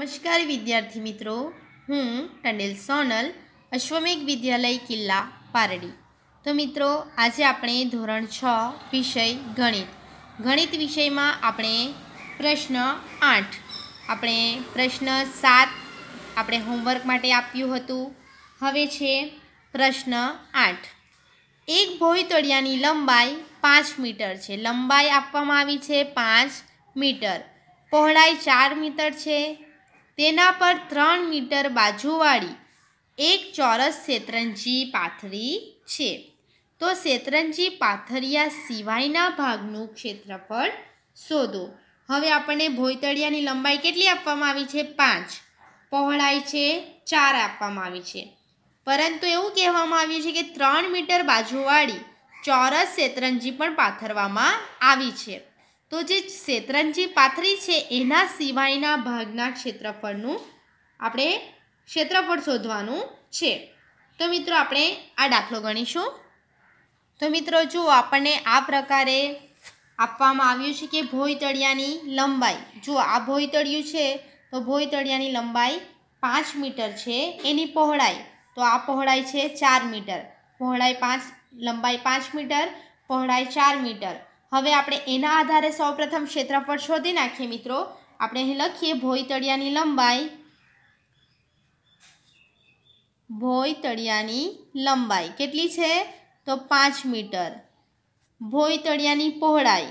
નમસ્કાર વિદ્યાર્થી મિત્રો હું ટંડેલ સોનલ અશ્વમેઘ વિદ્યાલય કિલ્લા પારડી તો મિત્રો આજે આપણે ધોરણ છ વિષય ગણિત ગણિત વિષયમાં આપણે પ્રશ્ન આઠ આપણે પ્રશ્ન સાત આપણે હોમવર્ક માટે આપ્યું હતું હવે છે પ્રશ્ન આઠ એક ભોયતળિયાની લંબાઈ પાંચ મીટર છે લંબાઈ આપવામાં આવી છે પાંચ મીટર પહોળાઈ ચાર મીટર છે તેના પર ત્રણ મીટર બાજુવાળી એક ચોરસ શેતરંજી પાથરી છે તો શેતરંજી પાથરિયા સિવાયના ભાગનું ક્ષેત્રફળ શોધો હવે આપણને ભોયતળિયાની લંબાઈ કેટલી આપવામાં આવી છે પાંચ પહોળાઈ છે ચાર આપવામાં આવી છે પરંતુ એવું કહેવામાં આવ્યું છે કે ત્રણ મીટર બાજુવાળી ચોરસ શેતરંજી પણ પાથરવામાં આવી છે તો જે શેતરંજી પાથરી છે એના સિવાયના ભાગના ક્ષેત્રફળનું આપણે ક્ષેત્રફળ શોધવાનું છે તો મિત્રો આપણે આ દાખલો ગણીશું તો મિત્રો જો આપણને આ પ્રકારે આપવામાં આવ્યું છે કે ભોયતળિયાની લંબાઈ જો આ ભોયતળિયું છે તો ભોયતળિયાની લંબાઈ પાંચ મીટર છે એની પહોળાઈ તો આ પહોળાઈ છે ચાર મીટર પહોળાઈ પાંચ લંબાઈ પાંચ મીટર પહોળાઈ ચાર મીટર હવે આપણે એના આધારે સૌપ્રથમ ક્ષેત્રફળ શોધી નાખીએ મિત્રો આપણે અહીં લખીએ ભોય તળિયાની લંબાઈ ભોય તળિયાની લંબાઈ કેટલી છે તો પાંચ મીટર ભોય તળિયાની પહોળાઈ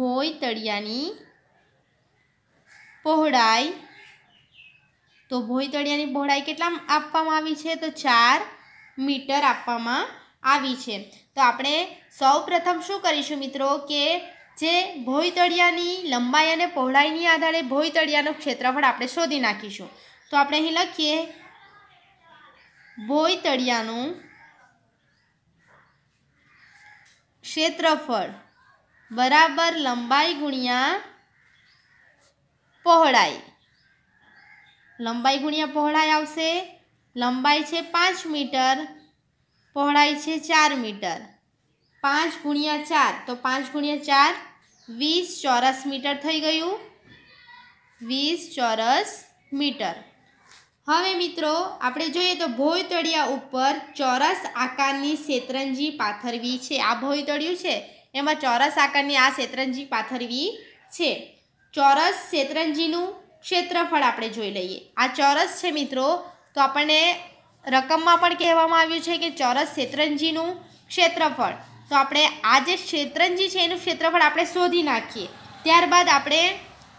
ભોય તળિયાની પહોળાઈ તો ભોય તળિયાની પહોળાઈ કેટલા આપવામાં આવી છે તો ચાર મીટર આપવામાં આવી છે તો આપણે સૌ પ્રથમ શું કરીશું મિત્રો કે જે ભોયતળિયાની લંબાઈ અને પહોળાઈની આધારે ભોયતળિયાનું ક્ષેત્રફળ આપણે શોધી નાખીશું તો આપણે અહીં લખીએ ભોયતળિયાનું ક્ષેત્રફળ બરાબર લંબાઈ ગુણ્યા પહોળાઈ લંબાઈ ગુણ્યા પહોળાઈ આવશે લંબાઈ છે પાંચ મીટર પહોળાઈ છે ચાર મીટર પાંચ ગુણ્યા ચાર તો પાંચ ગુણ્યા ચાર વીસ ચોરસ મીટર થઈ ગયું વીસ ચોરસ મીટર હવે મિત્રો આપણે જોઈએ તો ભોયતળિયા ઉપર ચોરસ આકારની શેતરંજી પાથરવી છે આ ભોયતળિયું છે એમાં ચોરસ આકારની આ શેતરંજી પાથરવી છે ચોરસ શેતરંજીનું ક્ષેત્રફળ આપણે જોઈ લઈએ આ ચોરસ છે મિત્રો તો આપણને રકમમાં પણ કહેવામાં આવ્યું છે કે ચોરસ શેતરંજીનું ક્ષેત્રફળ તો આપણે આ જે શેતરંજી છે એનું ક્ષેત્રફળ આપણે શોધી નાખીએ ત્યારબાદ આપણે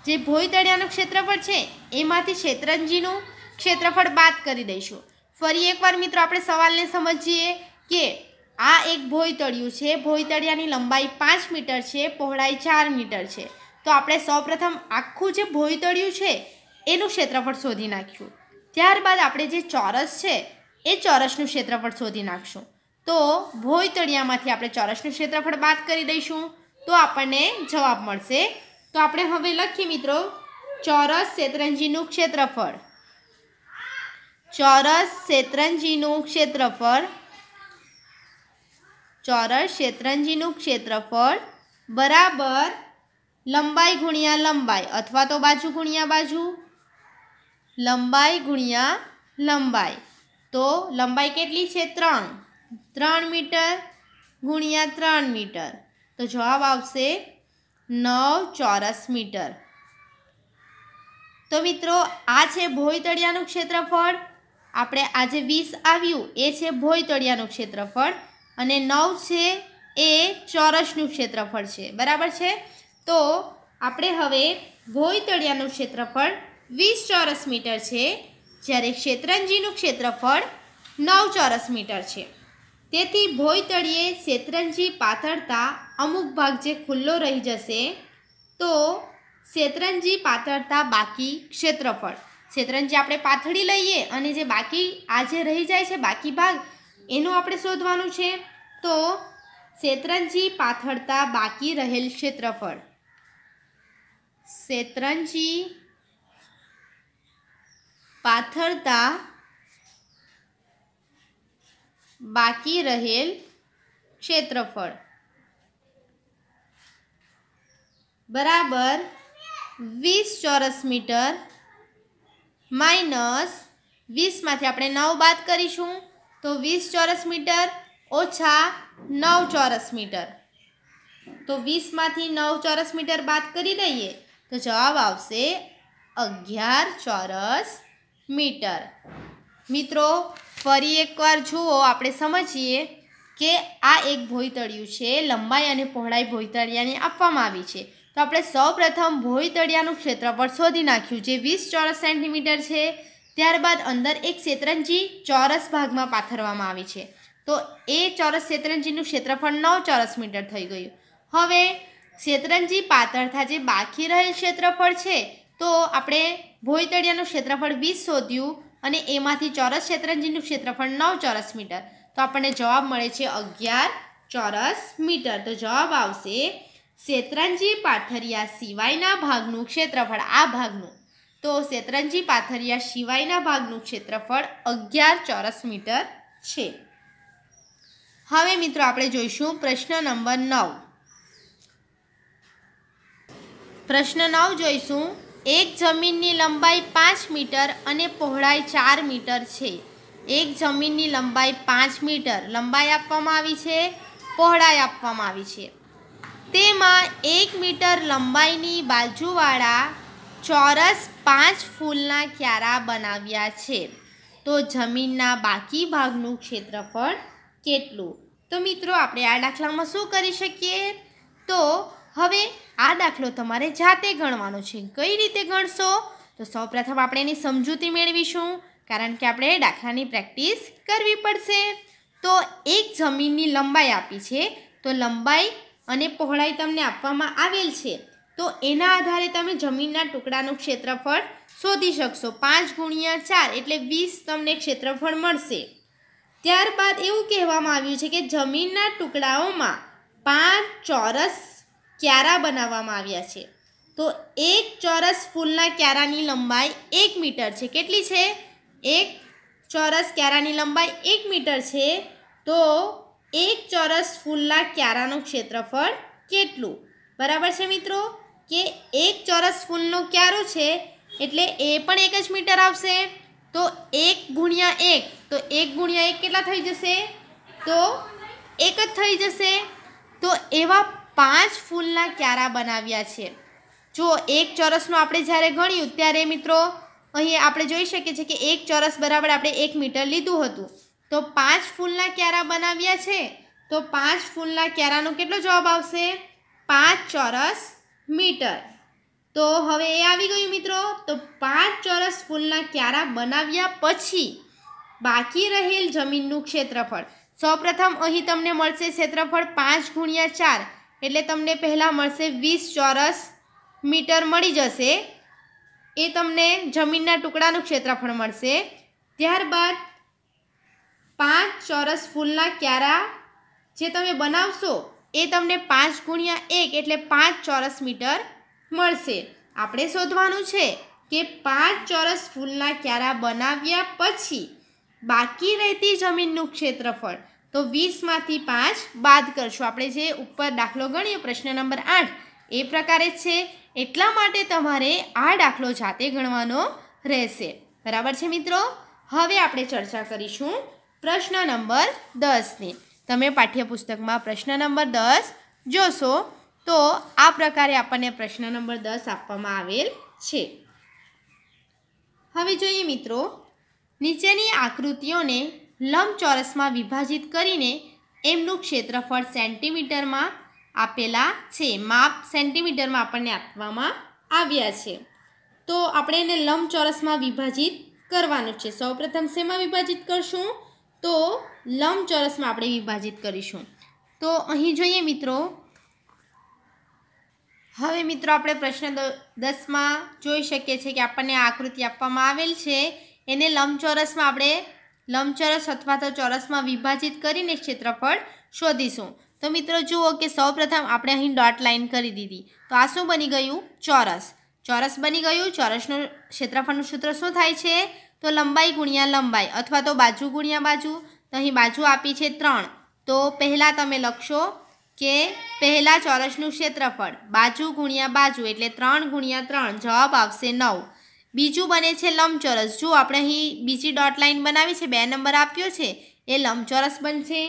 જે ભોયતળિયાનું ક્ષેત્રફળ છે એમાંથી શેતરંજીનું ક્ષેત્રફળ બાદ કરી દઈશું ફરી એકવાર મિત્રો આપણે સવાલને સમજીએ કે આ એક ભોયતળિયું છે ભોયતળિયાની લંબાઈ પાંચ મીટર છે પહોળાઈ ચાર મીટર છે તો આપણે સૌપ્રથમ આખું જે ભોયતળિયું છે એનું ક્ષેત્રફળ શોધી નાખ્યું ત્યારબાદ આપણે જે ચોરસ છે એ ચોરસનું ક્ષેત્રફળ શોધી નાખશું તો ભોય તળિયામાંથી આપણે ચોરસનું ક્ષેત્રફળ બાદ કરી દઈશું તો આપણને જવાબ મળશે તો આપણે હવે લખીએ મિત્રો ચોરસ શેતરંજીનું ક્ષેત્રફળ ચોરસ શેતરંજીનું ક્ષેત્રફળ ચોરસ શેતરંજીનું ક્ષેત્રફળ બરાબર લંબાઈ ગુણ્યા લંબાઈ અથવા તો બાજુ ગુણ્યા બાજુ લંબાઈ ગુણ્યા લંબાઈ તો લંબાઈ કેટલી છે ત્રણ ત્રણ મીટર ગુણ્યા ત્રણ મીટર તો જવાબ આવશે નવ ચોરસ મીટર તો મિત્રો આ છે ભોયતળિયાનું ક્ષેત્રફળ આપણે આજે વીસ આવ્યું એ છે ભોયતળિયાનું ક્ષેત્રફળ અને નવ છે એ ચોરસનું ક્ષેત્રફળ છે બરાબર છે તો આપણે હવે ભોયતળિયાનું ક્ષેત્રફળ વીસ ચોરસ મીટર છે જ્યારે શેતરંજીનું ક્ષેત્રફળ નવ ચોરસ મીટર છે તેથી ભોય તળિયે શેતરંજી પાથરતા અમુક ભાગ જે ખુલ્લો રહી જશે તો શેતરંજી પાથરતા બાકી ક્ષેત્રફળ શેતરંજી આપણે પાથળી લઈએ અને જે બાકી આજે રહી જાય છે બાકી ભાગ એનું આપણે શોધવાનું છે તો શેતરંજી પાથળતા બાકી રહેલ ક્ષેત્રફળ શેતરંજી પાથરતા બાકી રહેલ ક્ષેત્રફળ બરાબર વીસ ચોરસ મીટર માઇનસ વીસમાંથી આપણે નવ બાદ કરીશું તો વીસ ચોરસ મીટર ઓછા નવ ચોરસ મીટર તો વીસમાંથી નવ ચોરસ મીટર બાદ કરી દઈએ તો જવાબ આવશે અગિયાર ચોરસ મીટર મિત્રો ફરી એકવાર જુઓ આપણે સમજીએ કે આ એક ભોયતળિયું છે લંબાઈ અને પહોળાઈ ભોયતળિયાને આપવામાં આવી છે તો આપણે સૌપ્રથમ ભોયતળિયાનું ક્ષેત્રફળ શોધી નાખ્યું જે વીસ ચોરસ સેન્ટીમીટર છે ત્યારબાદ અંદર એક શેતરંજી ચોરસ ભાગમાં પાથરવામાં આવી છે તો એ ચોરસ શેતરંજીનું ક્ષેત્રફળ નવ ચોરસ મીટર થઈ ગયું હવે શેતરંજી પાતળથા જે બાકી રહેલ ક્ષેત્રફળ છે તો આપણે ભોયતળિયાનું ક્ષેત્રફળ વીસ શોધ્યું અને એમાંથી ચોરસ શેત્રંજીનું ક્ષેત્રફળ નવ ચોરસ મીટર તો આપણને જવાબ મળે છે અગિયાર ચોરસ મીટર તો જવાબ આવશે શેત્રંજી પાથરિયા સિવાયના ભાગનું ક્ષેત્રફળ આ ભાગનું તો શેતરંજી પાથરિયા સિવાયના ભાગનું ક્ષેત્રફળ અગિયાર ચોરસ મીટર છે હવે મિત્રો આપણે જોઈશું પ્રશ્ન નંબર નવ પ્રશ્ન નવ જોઈશું એક જમીનની લંબાઈ પાંચ મીટર અને પહોળાઈ ચાર મીટર છે એક જમીનની લંબાઈ પાંચ મીટર લંબાઈ આપવામાં આવી છે પહોળાઈ આપવામાં આવી છે તેમાં એક મીટર લંબાઈની બાજુવાળા ચોરસ પાંચ ફૂલના ક્યારા બનાવ્યા છે તો જમીનના બાકી ભાગનું ક્ષેત્રફળ કેટલું તો મિત્રો આપણે આ દાખલામાં શું કરી શકીએ તો હવે આ દાખલો તમારે જાતે ગણવાનો છે કઈ રીતે ગણશો તો સૌપ્રથમ આપણે એની સમજૂતી મેળવીશું કારણ કે આપણે દાખલાની પ્રેક્ટિસ કરવી પડશે તો એક જમીનની લંબાઈ આપી છે તો લંબાઈ અને પહોળાઈ તમને આપવામાં આવેલ છે તો એના આધારે તમે જમીનના ટુકડાનું ક્ષેત્રફળ શોધી શકશો પાંચ ગુણ્યા ચાર એટલે વીસ તમને ક્ષેત્રફળ મળશે ત્યારબાદ એવું કહેવામાં આવ્યું છે કે જમીનના ટુકડાઓમાં પાંચ ચોરસ ક્યારા બનાવવામાં આવ્યા છે તો એક ચોરસ ફૂલના ક્યારાની લંબાઈ એક મીટર છે કેટલી છે એક ચોરસ ક્યારાની લંબાઈ એક મીટર છે તો એક ચોરસ ફૂલના ક્યારાનું ક્ષેત્રફળ કેટલું બરાબર છે મિત્રો કે એક ચોરસ ફૂલનો ક્યારો છે એટલે એ પણ એક જ મીટર આવશે તો એક ગુણ્યા એક તો એક ગુણ્યા એક કેટલા થઈ જશે તો એક જ થઈ જશે તો એવા પાંચ ફૂલના ક્યારા બનાવ્યા છે જો એક ચોરસનું આપણે જ્યારે ગણ્યું ત્યારે મિત્રો અહીં આપણે જોઈ શકીએ છીએ કે એક ચોરસ બરાબર આપણે એક મીટર લીધું હતું તો પાંચ ફૂલના ક્યારા બનાવ્યા છે તો પાંચ ફૂલના ક્યારાનો કેટલો જવાબ આવશે પાંચ ચોરસ મીટર તો હવે એ આવી ગયું મિત્રો તો પાંચ ચોરસ ફૂલના ક્યારા બનાવ્યા પછી બાકી રહેલ જમીનનું ક્ષેત્રફળ સૌપ્રથમ અહીં તમને મળશે ક્ષેત્રફળ પાંચ ગુણ્યા ચાર એટલે તમને પહેલાં મળશે વીસ ચોરસ મીટર મળી જશે એ તમને જમીનના ટુકડાનું ક્ષેત્રફળ મળશે ત્યારબાદ પાંચ ચોરસ ફૂલના ક્યારા જે તમે બનાવશો એ તમને પાંચ ગુણ્યા એક એટલે પાંચ ચોરસ મીટર મળશે આપણે શોધવાનું છે કે પાંચ ચોરસ ફૂલના ક્યારા બનાવ્યા પછી બાકી રહેતી જમીનનું ક્ષેત્રફળ તો વીસમાંથી પાંચ બાદ કરશું આપણે જે ઉપર દાખલો ગણીએ પ્રશ્ન નંબર આઠ એ પ્રકારે છે એટલા માટે તમારે આ દાખલો જાતે ગણવાનો રહેશે બરાબર છે મિત્રો હવે આપણે ચર્ચા કરીશું પ્રશ્ન નંબર દસની તમે પાઠ્યપુસ્તકમાં પ્રશ્ન નંબર દસ જોશો તો આ પ્રકારે આપણને પ્રશ્ન નંબર દસ આપવામાં આવેલ છે હવે જોઈએ મિત્રો નીચેની આકૃતિઓને લંબચોરસમાં વિભાજિત કરીને એમનું ક્ષેત્રફળ સેન્ટીમીટરમાં આપેલા છે માપ સેન્ટીમીટરમાં આપણને આપવામાં આવ્યા છે તો આપણે એને લંબચોરસમાં વિભાજિત કરવાનું છે સૌપ્રથમ શેમાં વિભાજિત કરશું તો લંબચોરસમાં આપણે વિભાજિત કરીશું તો અહીં જોઈએ મિત્રો હવે મિત્રો આપણે પ્રશ્ન દસમાં જોઈ શકીએ છીએ કે આપણને આકૃતિ આપવામાં આવેલ છે એને લંબચોરસમાં આપણે લંબચોરસ અથવા તો ચોરસમાં વિભાજિત કરીને ક્ષેત્રફળ શોધીશું તો મિત્રો જુઓ કે સૌપ્રથમ આપણે અહીં ડોટ લાઇન કરી દીધી તો આ શું બની ગયું ચોરસ ચોરસ બની ગયું ચોરસનું ક્ષેત્રફળનું સૂત્ર શું થાય છે તો લંબાઈ ગુણ્યા લંબાઈ અથવા તો બાજુ ગુણ્યા બાજુ તો અહીં બાજુ આપી છે ત્રણ તો પહેલાં તમે લખશો કે પહેલાં ચોરસનું ક્ષેત્રફળ બાજુ ગુણ્યા બાજુ એટલે ત્રણ ગુણ્યા ત્રણ જવાબ આવશે નવ બીજું બને છે લંબચોરસ જો આપણે અહીં બીજી ડોટ લાઇન બનાવી છે બે નંબર આપ્યો છે એ લંબચોરસ બનશે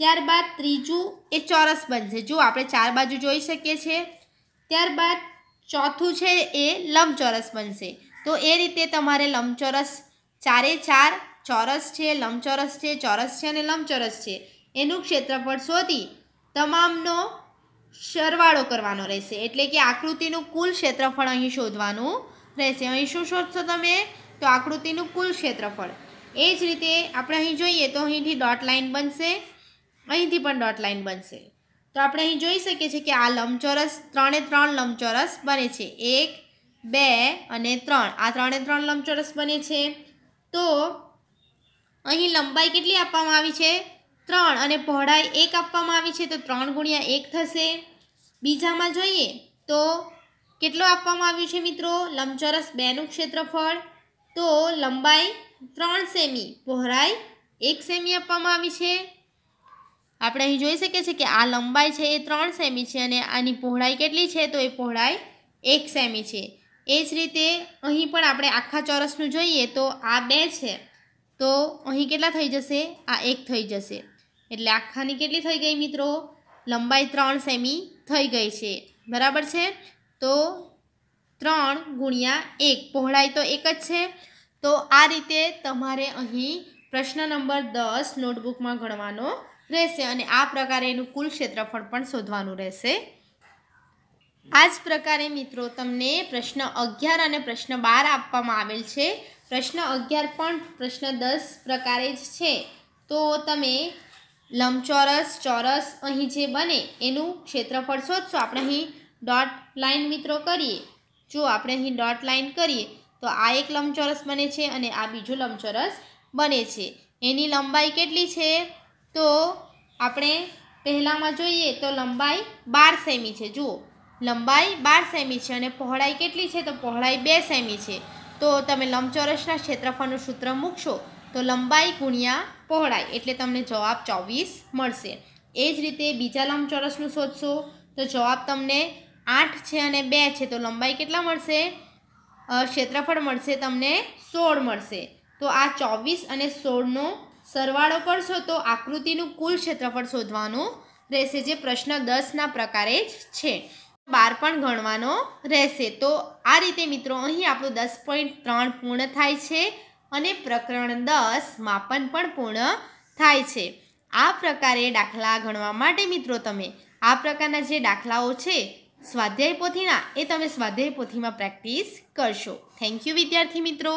ત્યારબાદ ત્રીજું એ ચોરસ બનશે જો આપણે ચાર બાજુ જોઈ શકીએ છીએ ત્યારબાદ ચોથું છે એ લંબચોરસ બનશે તો એ રીતે તમારે લંબચોરસ ચારે ચાર ચોરસ છે લંબચોરસ છે ચોરસ છે અને લંબચોરસ છે એનું ક્ષેત્રફળ શોધી તમામનો સરવાળો કરવાનો રહેશે એટલે કે આકૃતિનું કુલ ક્ષેત્રફળ અહીં શોધવાનું રહેશે અહીં શું શોધશો તમે તો આકૃતિનું કુલ ક્ષેત્રફળ એ જ રીતે આપણે અહીં જોઈએ તો અહીંથી ડોટ લાઇન બનશે અહીંથી પણ ડોટ લાઇન બનશે તો આપણે અહીં જોઈ શકીએ છીએ કે આ લંબચોરસ ત્રણે ત્રણ લંબચોરસ બને છે એક બે અને ત્રણ આ ત્રણે ત્રણ લંબચોરસ બને છે તો અહીં લંબાઈ કેટલી આપવામાં આવી છે ત્રણ અને પહોળાઈ એક આપવામાં આવી છે તો ત્રણ ગુણ્યા એક થશે બીજામાં જોઈએ તો કેટલો આપવામાં આવ્યું છે મિત્રો લંબચોરસ બેનું ક્ષેત્રફળ તો લંબાઈ ત્રણ સેમી પહોળાઈ એક સેમી આપવામાં આવી છે આપણે અહીં જોઈ શકીએ છીએ કે આ લંબાઈ છે એ ત્રણ સેમી છે અને આની પહોળાઈ કેટલી છે તો એ પહોળાઈ એક સેમી છે એ જ રીતે અહીં પણ આપણે આખા ચોરસનું જોઈએ તો આ બે છે તો અહીં કેટલા થઈ જશે આ એક થઈ જશે એટલે આખાની કેટલી થઈ ગઈ મિત્રો લંબાઈ ત્રણ સેમી થઈ ગઈ છે બરાબર છે તો ત્રણ ગુણ્યા એક પહોળાઈ તો એક જ છે તો આ રીતે તમારે અહીં પ્રશ્ન નંબર દસ નોટબુકમાં ગણવાનો રહેશે અને આ પ્રકારે એનું કુલ ક્ષેત્રફળ પણ શોધવાનું રહેશે આ જ પ્રકારે મિત્રો તમને પ્રશ્ન અગિયાર અને પ્રશ્ન બાર આપવામાં આવેલ છે પ્રશ્ન અગિયાર પણ પ્રશ્ન દસ પ્રકારે જ છે તો તમે લંબચોરસ ચોરસ અહીં જે બને એનું ક્ષેત્રફળ શોધશો આપણે અહીં ડોટ લાઇન મિત્રો કરીએ જો આપણે અહીં ડોટ લાઇન કરીએ તો આ એક લંબચોરસ બને છે અને આ બીજું લંબચોરસ બને છે એની લંબાઈ કેટલી છે તો આપણે પહેલાંમાં જોઈએ તો લંબાઈ બાર સેમી છે જુઓ લંબાઈ બાર સેમી છે અને પહોળાઈ કેટલી છે તો પહોળાઈ બે સેમી છે તો તમે લંબચોરસના ક્ષેત્રફળનું સૂત્ર મૂકશો તો લંબાઈ ગુણ્યા પહોળાઈ એટલે તમને જવાબ ચોવીસ મળશે એ જ રીતે બીજા લંબચોરસનું શોધશો તો જવાબ તમને આઠ છે અને બે છે તો લંબાઈ કેટલા મળશે ક્ષેત્રફળ મળશે તમને સોળ મળશે તો આ ચોવીસ અને સોળનો સરવાળો કરશો તો આકૃતિનું કુલ ક્ષેત્રફળ શોધવાનું રહેશે જે પ્રશ્ન દસના પ્રકારે જ છે બાર પણ ગણવાનો રહેશે તો આ રીતે મિત્રો અહીં આપણું દસ પોઈન્ટ ત્રણ પૂર્ણ થાય છે અને પ્રકરણ દસ માપન પણ પૂર્ણ થાય છે આ પ્રકારે દાખલા ગણવા માટે મિત્રો તમે આ પ્રકારના જે દાખલાઓ છે સ્વાધ્યાય પોથીના એ તમે સ્વાધ્યાય પોથીમાં પ્રેક્ટિસ કરશો થેન્ક યુ વિદ્યાર્થી મિત્રો